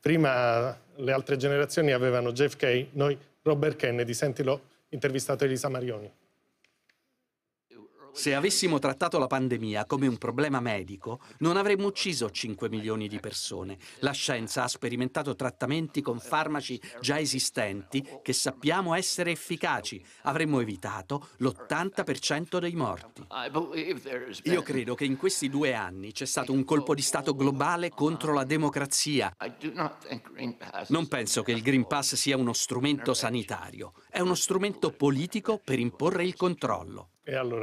Prima le altre generazioni avevano Jeff Kay, noi Robert Kennedy, sentilo intervistato Elisa Marioni. Se avessimo trattato la pandemia come un problema medico, non avremmo ucciso 5 milioni di persone. La scienza ha sperimentato trattamenti con farmaci già esistenti che sappiamo essere efficaci. Avremmo evitato l'80% dei morti. Io credo che in questi due anni c'è stato un colpo di Stato globale contro la democrazia. Non penso che il Green Pass sia uno strumento sanitario, è uno strumento politico per imporre il controllo. E allora...